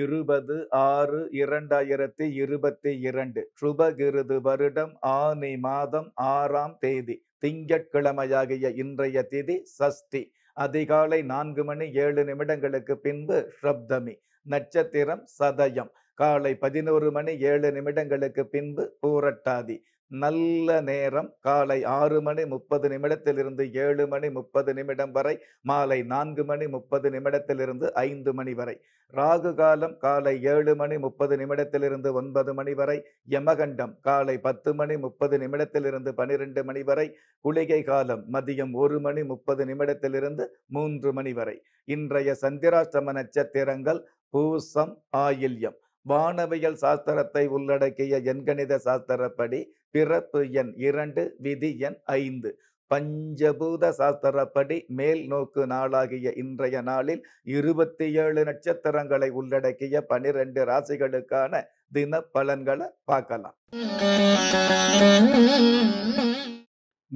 இருபது ஆறு இரண்டாயிரத்தி இருபத்தி இரண்டு சுபகிருது வருடம் ஆனி மாதம் ஆறாம் தேதி திங்கட்கிழமையாகிய இன்றைய திதி சஷ்டி அதிகாலை நான்கு மணி ஏழு நிமிடங்களுக்கு பின்பு ஷப்தமி நட்சத்திரம் சதயம் காலை பதினோரு மணி ஏழு நிமிடங்களுக்கு பின்பு பூரட்டாதி நல்ல நேரம் காலை ஆறு மணி முப்பது நிமிடத்திலிருந்து ஏழு மணி முப்பது நிமிடம் வரை மாலை நான்கு மணி முப்பது நிமிடத்திலிருந்து ஐந்து மணி வரை ராகு காலம் காலை ஏழு மணி முப்பது நிமிடத்திலிருந்து ஒன்பது மணி வரை யமகண்டம் காலை பத்து மணி முப்பது நிமிடத்திலிருந்து பனிரெண்டு மணி வரை குளிகை காலம் மதியம் ஒரு மணி முப்பது நிமிடத்திலிருந்து மூன்று மணி வரை இன்றைய சந்திராஷ்டம நட்சத்திரங்கள் பூசம் ஆயில்யம் வானவியல் சாஸ்திரத்தை உள்ளடக்கிய எண்கணித சாஸ்திரப்படி பிறப்பு எண் இரண்டு விதி எண் ஐந்து பஞ்சபூத சாஸ்திரப்படி மேல் நோக்கு நாளாகிய இன்றைய நாளில் இருபத்தி ஏழு நட்சத்திரங்களை உள்ளடக்கிய பனிரெண்டு ராசிகளுக்கான தின பலன்களை பார்க்கலாம்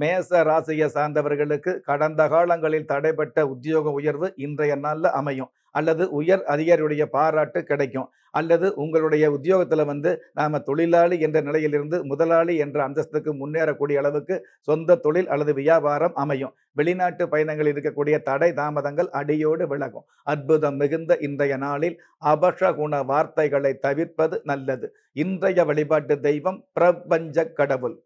மேச ராசியை சார்ந்தவர்களுக்கு கடந்த காலங்களில் தடைபட்ட உத்தியோக உயர்வு இன்றைய நாளில் அமையும் அல்லது உயர் அதிகாரியுடைய பாராட்டு கிடைக்கும் அல்லது உங்களுடைய உத்தியோகத்தில் வந்து நாம் தொழிலாளி என்ற நிலையிலிருந்து முதலாளி என்ற அந்தஸ்துக்கு முன்னேறக்கூடிய அளவுக்கு சொந்த தொழில் அல்லது வியாபாரம் அமையும் வெளிநாட்டு பயணங்களில் இருக்கக்கூடிய தடை தாமதங்கள் அடியோடு விலகும் அற்புதம் மிகுந்த இன்றைய நாளில் அபஷகுண வார்த்தைகளை தவிர்ப்பது நல்லது இன்றைய வழிபாட்டு தெய்வம் பிரபஞ்ச கடவுள்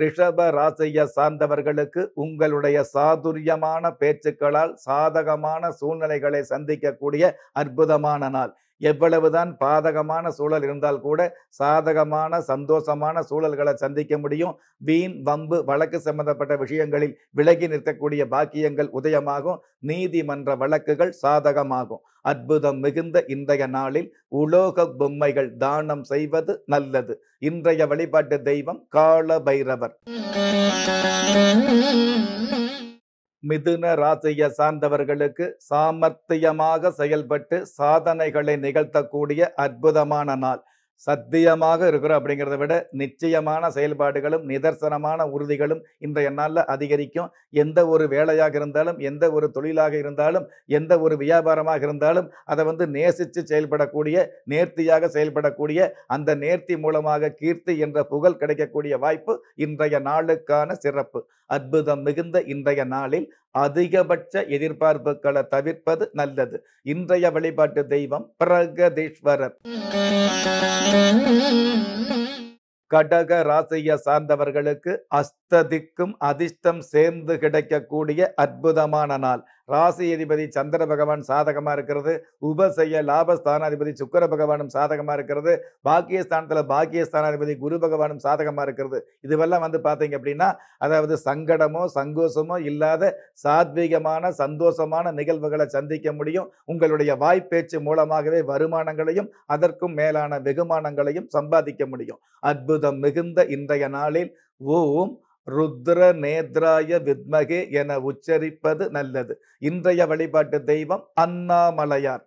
ரிஷப ராசியை சார்ந்தவர்களுக்கு உங்களுடைய சாதுரியமான பேச்சுக்களால் சாதகமான சூழ்நிலைகளை சந்திக்கக்கூடிய அற்புதமான நாள் எவ்வளவுதான் பாதகமான சூழல் இருந்தால் கூட சாதகமான சந்தோஷமான சூழல்களை சந்திக்க முடியும் வீண் வம்பு வழக்கு சம்பந்தப்பட்ட விஷயங்களில் விலகி நிற்கக்கூடிய பாக்கியங்கள் உதயமாகும் நீதிமன்ற வழக்குகள் சாதகமாகும் அற்புதம் மிகுந்த இன்றைய நாளில் உலோக பொம்மைகள் தானம் செய்வது நல்லது இன்றைய வழிபாட்டு தெய்வம் கால பைரவர் மிதுன ராசியை சார்ந்தவர்களுக்கு சாமர்த்தியமாக செயல்பட்டு சாதனைகளை நிகழ்த்தக்கூடிய அற்புதமான நாள் சத்தியமாக இருக்கிறோம் அப்படிங்கிறத விட நிச்சயமான செயல்பாடுகளும் நிதர்சனமான உறுதிகளும் இன்றைய நாளில் அதிகரிக்கும் எந்த ஒரு வேலையாக இருந்தாலும் எந்த ஒரு தொழிலாக இருந்தாலும் எந்த ஒரு வியாபாரமாக இருந்தாலும் அதை வந்து நேசித்து செயல்படக்கூடிய நேர்த்தியாக செயல்படக்கூடிய அந்த நேர்த்தி மூலமாக கீர்த்தி என்ற புகழ் கிடைக்கக்கூடிய வாய்ப்பு இன்றைய நாளுக்கான சிறப்பு அற்புதம் மிகுந்த இன்றைய நாளில் அதிகபட்ச எதிர்பார்ப்புகளை தவிர்ப்பது நல்லது இன்றைய வழிபாட்டு தெய்வம் பிரகதீஸ்வரர் கடக ராசியை சார்ந்தவர்களுக்கு அஸ்ததிக்கும் அதிர்ஷ்டம் சேர்ந்து கிடைக்கக்கூடிய அற்புதமான நாள் ராசி அதிபதி சந்திர பகவான் சாதகமாக இருக்கிறது உபசெய்ய லாபஸ்தானாதிபதி சுக்கர பகவானும் சாதகமாக இருக்கிறது பாக்கியஸ்தானத்தில் பாக்கியஸ்தானாதிபதி குரு பகவானும் சாதகமாக இருக்கிறது இதுவெல்லாம் வந்து பார்த்தீங்க அப்படின்னா அதாவது சங்கடமோ சங்கோஷமோ இல்லாத சாத்வீகமான சந்தோஷமான நிகழ்வுகளை சந்திக்க முடியும் உங்களுடைய வாய்ப்பேச்சு மூலமாகவே வருமானங்களையும் அதற்கும் மேலான வெகுமானங்களையும் சம்பாதிக்க முடியும் அற்புதம் மிகுந்த இன்றைய நாளில் ஓம் ருத்ர நேத்ராய வித்மகே என உச்சரிப்பது நல்லது இன்றைய வழிபாட்டு தெய்வம் அண்ணாமலையார்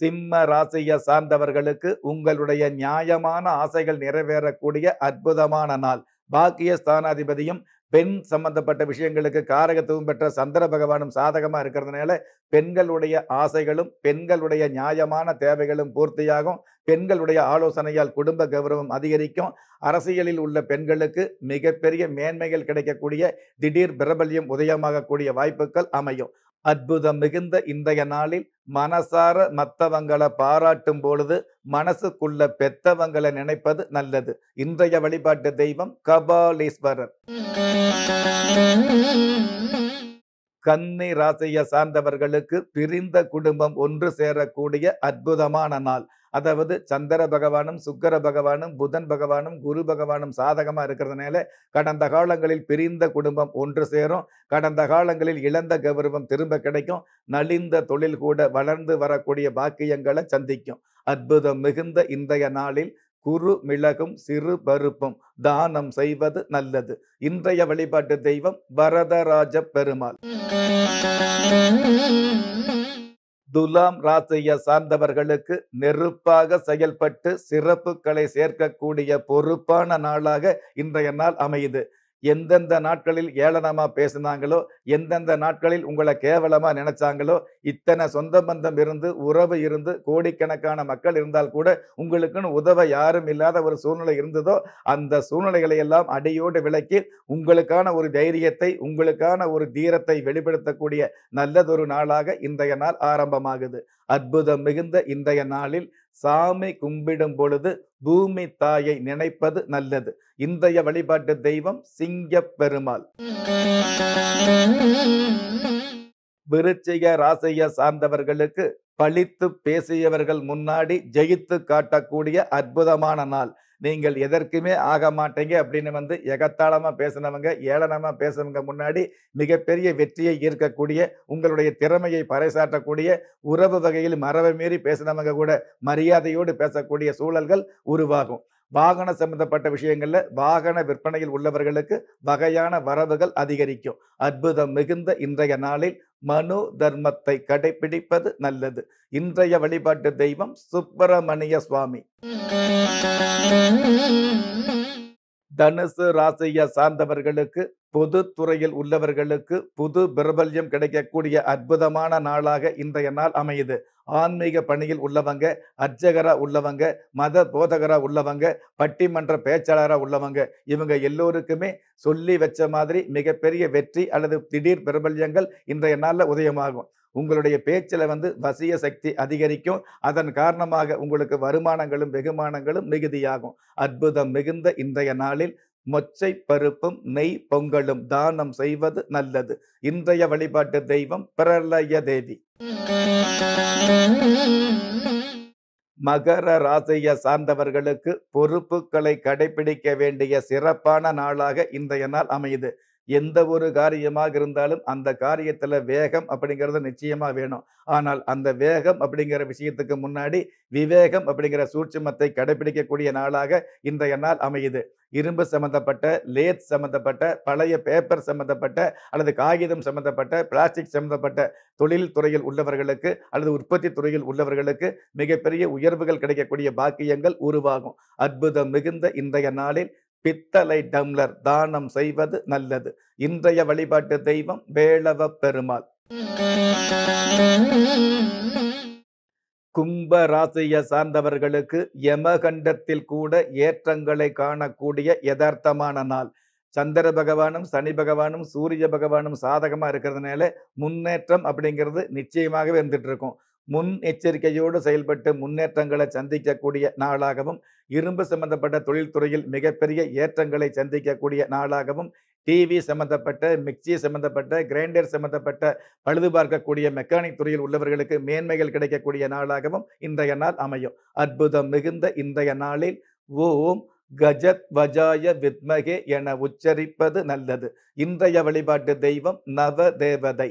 சிம்ம ராசியை சார்ந்தவர்களுக்கு உங்களுடைய நியாயமான ஆசைகள் நிறைவேறக்கூடிய அற்புதமான நாள் பாக்கிய ஸ்தானாதிபதியும் பெண் சம்பந்தப்பட்ட விஷயங்களுக்கு காரகத்துவம் பெற்ற சந்திர பகவானும் சாதகமாக இருக்கிறதுனால பெண்களுடைய ஆசைகளும் பெண்களுடைய நியாயமான தேவைகளும் பூர்த்தியாகும் பெண்களுடைய ஆலோசனையால் குடும்ப கௌரவம் அதிகரிக்கும் அரசியலில் உள்ள பெண்களுக்கு மிகப்பெரிய மேன்மைகள் கிடைக்கக்கூடிய திடீர் பிரபல்யம் உதயமாகக்கூடிய வாய்ப்புகள் அமையும் அற்புதம் மிகுந்த இன்றைய நாளில் மனசார மற்றவங்களை பாராட்டும் பொழுது மனசுக்குள்ள பெத்தவங்களை நினைப்பது நல்லது இன்றைய வழிபாட்டு தெய்வம் கபாலீஸ்வரர் கன்னி ராசியை சார்ந்தவர்களுக்கு பிரிந்த குடும்பம் ஒன்று சேரக்கூடிய அற்புதமான நாள் அதாவது சந்திர பகவானும் சுக்கர பகவானும் புதன் பகவானும் குரு பகவானும் சாதகமாக இருக்கிறதுனால கடந்த காலங்களில் பிரிந்த குடும்பம் ஒன்று சேரும் கடந்த காலங்களில் இழந்த கௌரவம் திரும்ப கிடைக்கும் நலிந்த தொழில் கூட வளர்ந்து வரக்கூடிய பாக்கியங்களை சந்திக்கும் அற்புதம் மிகுந்த இன்றைய நாளில் குரு மிளகும் சிறு பருப்பும் தானம் செய்வது நல்லது இன்றைய வழிபாட்டு தெய்வம் வரதராஜ பெருமாள் துலாம் ராசியை சார்ந்தவர்களுக்கு நெருப்பாக செயல்பட்டு சிறப்புகளை சேர்க்கக்கூடிய பொறுப்பான நாளாக இன்றைய நாள் அமையுது எந்தெந்த நாட்களில் ஏளனமா பேசினாங்களோ எந்தெந்த நாட்களில் உங்களை கேவலமா நினைச்சாங்களோ இத்தனை சொந்த பந்தம் இருந்து உறவு இருந்து கோடிக்கணக்கான மக்கள் இருந்தால் கூட உங்களுக்குன்னு உதவ யாரும் இல்லாத ஒரு சூழ்நிலை இருந்ததோ அந்த சூழ்நிலைகளை எல்லாம் அடியோடு விலக்கி உங்களுக்கான ஒரு தைரியத்தை உங்களுக்கான ஒரு தீரத்தை வெளிப்படுத்தக்கூடிய நல்லதொரு நாளாக இன்றைய நாள் ஆரம்பமாகுது அற்புதம் மிகுந்த இன்றைய நாளில் சாமி கும்பிடும் பொழுது பூமி தாயை நினைப்பது நல்லது இன்றைய வழிபாட்டு தெய்வம் சிங்க பெருமாள் விருச்சிக ராசிய சார்ந்தவர்களுக்கு பழித்து பேசியவர்கள் முன்னாடி ஜெயித்து காட்டக்கூடிய அற்புதமான நாள் நீங்கள் எதற்குமே ஆக மாட்டீங்க அப்படின்னு வந்து எகத்தாளமாக பேசினவங்க ஏளனமாக பேசுனவங்க முன்னாடி மிகப்பெரிய வெற்றியை ஈர்க்கக்கூடிய உங்களுடைய திறமையை பறைசாற்றக்கூடிய உறவு வகையில் மரபை மீறி பேசினவங்க கூட மரியாதையோடு பேசக்கூடிய சூழல்கள் உருவாகும் வாகன சம்பந்தப்பட்ட விஷயங்கள்ல வாகன விற்பனையில் உள்ளவர்களுக்கு வகையான வரவுகள் அதிகரிக்கும் அற்புதம் மிகுந்த இன்றைய நாளில் மனு தர்மத்தை கடைபிடிப்பது நல்லது இன்றைய வழிபாட்டு தெய்வம் சுப்பிரமணிய சுவாமி தனுசு ராசியை சார்ந்தவர்களுக்கு பொது துறையில் உள்ளவர்களுக்கு புது பிரபல்யம் கிடைக்கக்கூடிய அற்புதமான நாளாக இன்றைய நாள் அமையுது ஆன்மீக பணியில் உள்ளவங்க அர்ச்சகரா உள்ளவங்க மத போதகரா உள்ளவங்க பட்டிமன்ற பேச்சாளராக உள்ளவங்க இவங்க எல்லோருக்குமே சொல்லி வச்ச மாதிரி மிகப்பெரிய வெற்றி அல்லது திடீர் பிரபல்யங்கள் இன்றைய நாளில் உதயமாகும் உங்களுடைய பேச்சில் வந்து வசிய சக்தி அதிகரிக்கும் அதன் காரணமாக உங்களுக்கு வருமானங்களும் வெகுமானங்களும் மிகுதியாகும் அற்புதம் மிகுந்த இன்றைய நாளில் மொச்சை பருப்பும் நெய் பொங்கலும் தானம் செய்வது நல்லது இன்றைய வழிபாட்டு தெய்வம் பிரளய தேவி மகர ராசியை சார்ந்தவர்களுக்கு பொறுப்புகளை கடைபிடிக்க வேண்டிய சிறப்பான நாளாக இன்றைய நாள் அமையுது எந்த ஒரு காரியமாக இருந்தாலும் அந்த காரியத்தில் வேகம் அப்படிங்கிறது நிச்சயமாக வேணும் ஆனால் அந்த வேகம் அப்படிங்கிற விஷயத்துக்கு முன்னாடி விவேகம் அப்படிங்கிற சூட்சுமத்தை கடைபிடிக்கக்கூடிய நாளாக இன்றைய நாள் அமையுது இரும்பு சம்மந்தப்பட்ட லேத் சம்மந்தப்பட்ட பழைய பேப்பர் சம்மந்தப்பட்ட அல்லது காகிதம் சம்மந்தப்பட்ட பிளாஸ்டிக் சம்மந்தப்பட்ட தொழில் துறையில் உள்ளவர்களுக்கு அல்லது உற்பத்தி துறையில் உள்ளவர்களுக்கு மிகப்பெரிய உயர்வுகள் கிடைக்கக்கூடிய பாக்கியங்கள் உருவாகும் அற்புதம் மிகுந்த இன்றைய நாளில் பித்தளை டம்ளர் தானம் செய்வது நல்லது இன்றைய வழிபாட்டு தெய்வம் வேளவ பெருமாள் கும்ப ராசியை சார்ந்தவர்களுக்கு யமகண்டத்தில் கூட ஏற்றங்களை காணக்கூடிய யதார்த்தமான நாள் சந்திர பகவானும் சனி பகவானும் சூரிய பகவானும் சாதகமாக இருக்கிறதுனால முன்னேற்றம் அப்படிங்கிறது நிச்சயமாகவே இருந்துட்டு இருக்கும் முன் எச்சரிக்கையோடு செயல்பட்டு முன்னேற்றங்களை சந்திக்கக்கூடிய நாளாகவும் இரும்பு சம்பந்தப்பட்ட தொழில்துறையில் மிகப்பெரிய ஏற்றங்களை சந்திக்கக்கூடிய நாளாகவும் டிவி சம்பந்தப்பட்ட மிக்சி சம்பந்தப்பட்ட கிரைண்டர் சம்பந்தப்பட்ட பழுது பார்க்கக்கூடிய மெக்கானிக் துறையில் உள்ளவர்களுக்கு மேன்மைகள் கிடைக்கக்கூடிய நாளாகவும் இன்றைய நாள் அமையும் அற்புதம் மிகுந்த இன்றைய நாளில் ஓம் கஜத் வஜாய வித்மகே என உச்சரிப்பது நல்லது இன்றைய வழிபாட்டு தெய்வம் நவ தேவதை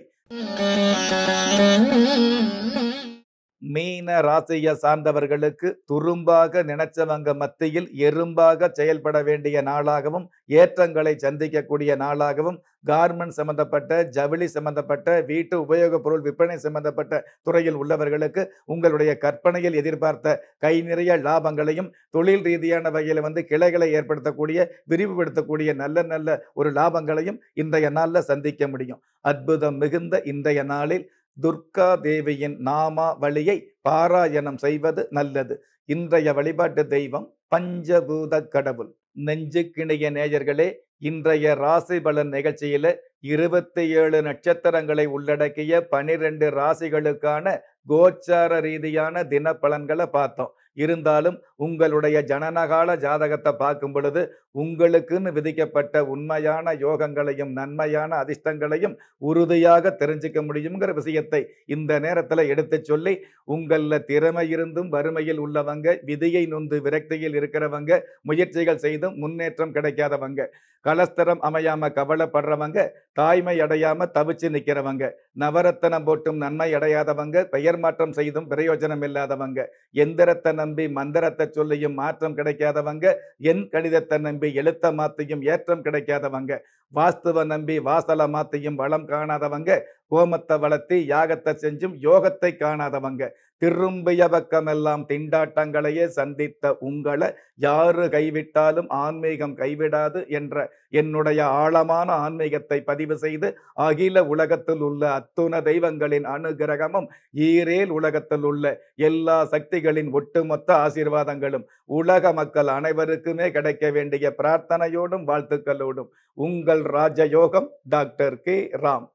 மீன ராசியை சார்ந்தவர்களுக்கு துரும்பாக நினைச்சவங்க மத்தியில் எறும்பாக செயல்பட வேண்டிய நாளாகவும் ஏற்றங்களை சந்திக்கக்கூடிய நாளாகவும் கார்மெண்ட் சம்பந்தப்பட்ட ஜவுளி சம்பந்தப்பட்ட வீட்டு உபயோகப் பொருள் விற்பனை சம்பந்தப்பட்ட துறையில் உள்ளவர்களுக்கு உங்களுடைய கற்பனையில் எதிர்பார்த்த கை நிறைய லாபங்களையும் தொழில் ரீதியான வகையில் வந்து கிளைகளை ஏற்படுத்தக்கூடிய விரிவுபடுத்தக்கூடிய நல்ல நல்ல ஒரு லாபங்களையும் இன்றைய நாளில் சந்திக்க முடியும் அற்புதம் மிகுந்த இன்றைய நாளில் துர்கா தேவியின் நாமாவளியை பாராயணம் செய்வது நல்லது இன்றைய வழிபாட்டு தெய்வம் பஞ்சபூத கடவுள் நெஞ்சுக்கிணைய நேயர்களே இன்றைய ராசி பலன் நிகழ்ச்சியில இருபத்தி ஏழு நட்சத்திரங்களை உள்ளடக்கிய பனிரெண்டு ராசிகளுக்கான கோச்சார ரீதியான தின பலன்களை பார்த்தோம் இருந்தாலும் உங்களுடைய ஜனனகால ஜாதகத்தை பார்க்கும் பொழுது உங்களுக்குன்னு விதிக்கப்பட்ட உண்மையான யோகங்களையும் நன்மையான அதிர்ஷ்டங்களையும் உறுதியாக தெரிஞ்சுக்க முடியுங்கிற விஷயத்தை இந்த நேரத்தில் எடுத்து சொல்லி உங்களில் திறமை இருந்தும் வறுமையில் உள்ளவங்க விதியை நொந்து விரக்தியில் இருக்கிறவங்க முயற்சிகள் செய்தும் முன்னேற்றம் கிடைக்காதவங்க கலஸ்தரம் அமையாம கவலைப்படுறவங்க தாய்மை அடையாம தவிச்சு நிற்கிறவங்க நவரத்தனம் போட்டும் நன்மை அடையாதவங்க பெயர் மாற்றம் செய்தும் பிரயோஜனம் இல்லாதவங்க எந்திரத்தை நம்பி மந்திரத்தை சொல்லியும் மாற்றம் கிடைக்காதவங்க என் கணிதத்தை நம்பி எழுத்த மாத்தியும் ஏற்றம் கிடைக்காதவங்க வாஸ்துவ நம்பி வாசல மாத்தியும் வளம் காணாதவங்க கோமத்தை வளர்த்தி யாகத்தை செஞ்சும் யோகத்தை காணாதவங்க திரும்பிய பக்கமெல்லாம் திண்டாட்டங்களையே சந்தித்த உங்களை யாரு கைவிட்டாலும் ஆன்மீகம் கைவிடாது என்ற என்னுடைய ஆழமான ஆன்மீகத்தை பதிவு செய்து அகில உலகத்தில் உள்ள அத்துண தெய்வங்களின் அனுகிரகமும் ஈரேல் உலகத்தில் உள்ள எல்லா சக்திகளின் ஒட்டுமொத்த ஆசீர்வாதங்களும் உலக மக்கள் அனைவருக்குமே கிடைக்க வேண்டிய பிரார்த்தனையோடும் வாழ்த்துக்களோடும் உங்கள் ராஜயோகம் டாக்டர் கே ராம்